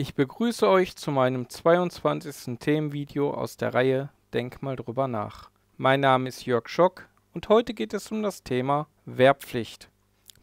Ich begrüße euch zu meinem 22. Themenvideo aus der Reihe Denk mal drüber nach. Mein Name ist Jörg Schock und heute geht es um das Thema Wehrpflicht.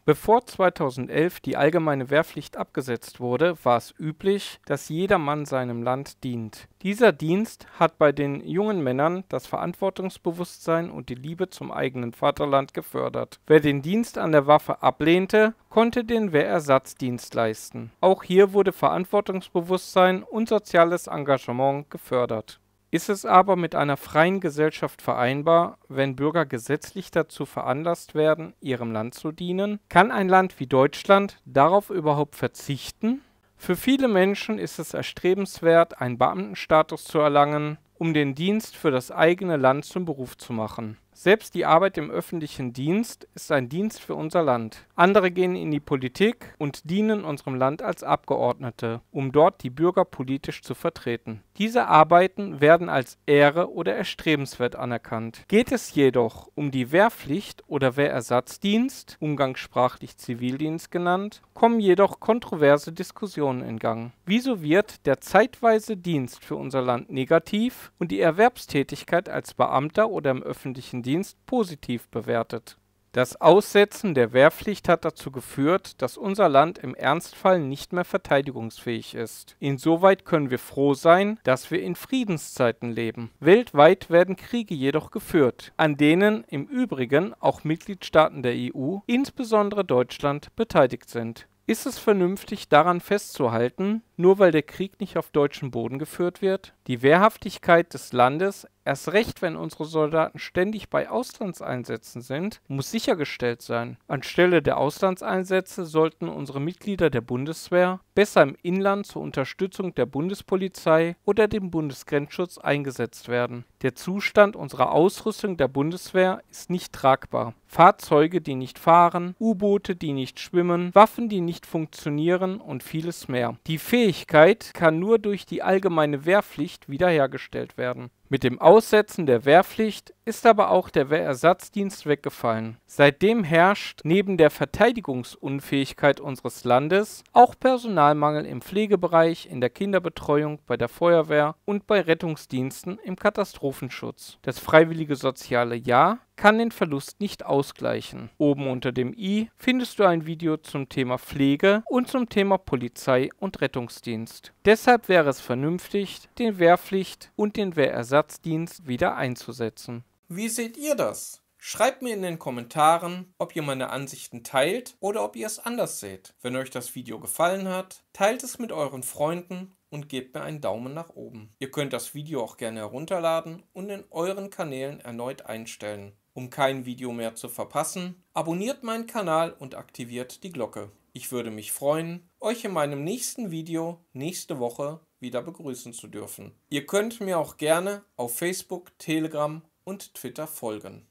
Bevor 2011 die allgemeine Wehrpflicht abgesetzt wurde, war es üblich, dass jedermann seinem Land dient. Dieser Dienst hat bei den jungen Männern das Verantwortungsbewusstsein und die Liebe zum eigenen Vaterland gefördert. Wer den Dienst an der Waffe ablehnte, konnte den Wehrersatzdienst leisten. Auch hier wurde Verantwortungsbewusstsein und soziales Engagement gefördert ist es aber mit einer freien Gesellschaft vereinbar, wenn Bürger gesetzlich dazu veranlasst werden, ihrem Land zu dienen? Kann ein Land wie Deutschland darauf überhaupt verzichten? Für viele Menschen ist es erstrebenswert, einen Beamtenstatus zu erlangen, um den Dienst für das eigene Land zum Beruf zu machen. Selbst die Arbeit im öffentlichen Dienst ist ein Dienst für unser Land. Andere gehen in die Politik und dienen unserem Land als Abgeordnete, um dort die Bürger politisch zu vertreten. Diese Arbeiten werden als Ehre oder erstrebenswert anerkannt. Geht es jedoch um die Wehrpflicht oder Wehrersatzdienst, umgangssprachlich Zivildienst genannt, kommen jedoch kontroverse Diskussionen in Gang. Wieso wird der zeitweise Dienst für unser Land negativ und die Erwerbstätigkeit als Beamter oder im öffentlichen Dienst positiv bewertet. Das Aussetzen der Wehrpflicht hat dazu geführt, dass unser Land im Ernstfall nicht mehr verteidigungsfähig ist. Insoweit können wir froh sein, dass wir in Friedenszeiten leben. Weltweit werden Kriege jedoch geführt, an denen im Übrigen auch Mitgliedstaaten der EU, insbesondere Deutschland, beteiligt sind. Ist es vernünftig, daran festzuhalten, nur weil der Krieg nicht auf deutschem Boden geführt wird? Die Wehrhaftigkeit des Landes Erst recht, wenn unsere Soldaten ständig bei Auslandseinsätzen sind, muss sichergestellt sein. Anstelle der Auslandseinsätze sollten unsere Mitglieder der Bundeswehr besser im Inland zur Unterstützung der Bundespolizei oder dem Bundesgrenzschutz eingesetzt werden. Der Zustand unserer Ausrüstung der Bundeswehr ist nicht tragbar. Fahrzeuge, die nicht fahren, U-Boote, die nicht schwimmen, Waffen, die nicht funktionieren und vieles mehr. Die Fähigkeit kann nur durch die allgemeine Wehrpflicht wiederhergestellt werden. Mit dem Aussetzen der Wehrpflicht ist aber auch der Wehrersatzdienst weggefallen. Seitdem herrscht neben der Verteidigungsunfähigkeit unseres Landes auch Personalmangel im Pflegebereich, in der Kinderbetreuung, bei der Feuerwehr und bei Rettungsdiensten im Katastrophenschutz. Das freiwillige soziale Jahr kann den Verlust nicht ausgleichen. Oben unter dem i findest du ein Video zum Thema Pflege und zum Thema Polizei und Rettungsdienst. Deshalb wäre es vernünftig, den Wehrpflicht und den Wehrersatzdienst wieder einzusetzen. Wie seht ihr das? Schreibt mir in den Kommentaren, ob ihr meine Ansichten teilt oder ob ihr es anders seht. Wenn euch das Video gefallen hat, teilt es mit euren Freunden und gebt mir einen Daumen nach oben. Ihr könnt das Video auch gerne herunterladen und in euren Kanälen erneut einstellen. Um kein Video mehr zu verpassen, abonniert meinen Kanal und aktiviert die Glocke. Ich würde mich freuen, euch in meinem nächsten Video nächste Woche wieder begrüßen zu dürfen. Ihr könnt mir auch gerne auf Facebook, Telegram und Twitter folgen.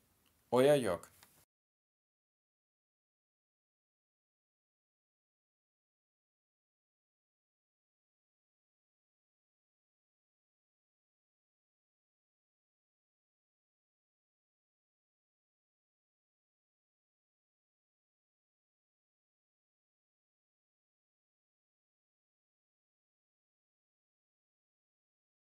Euer Jörg.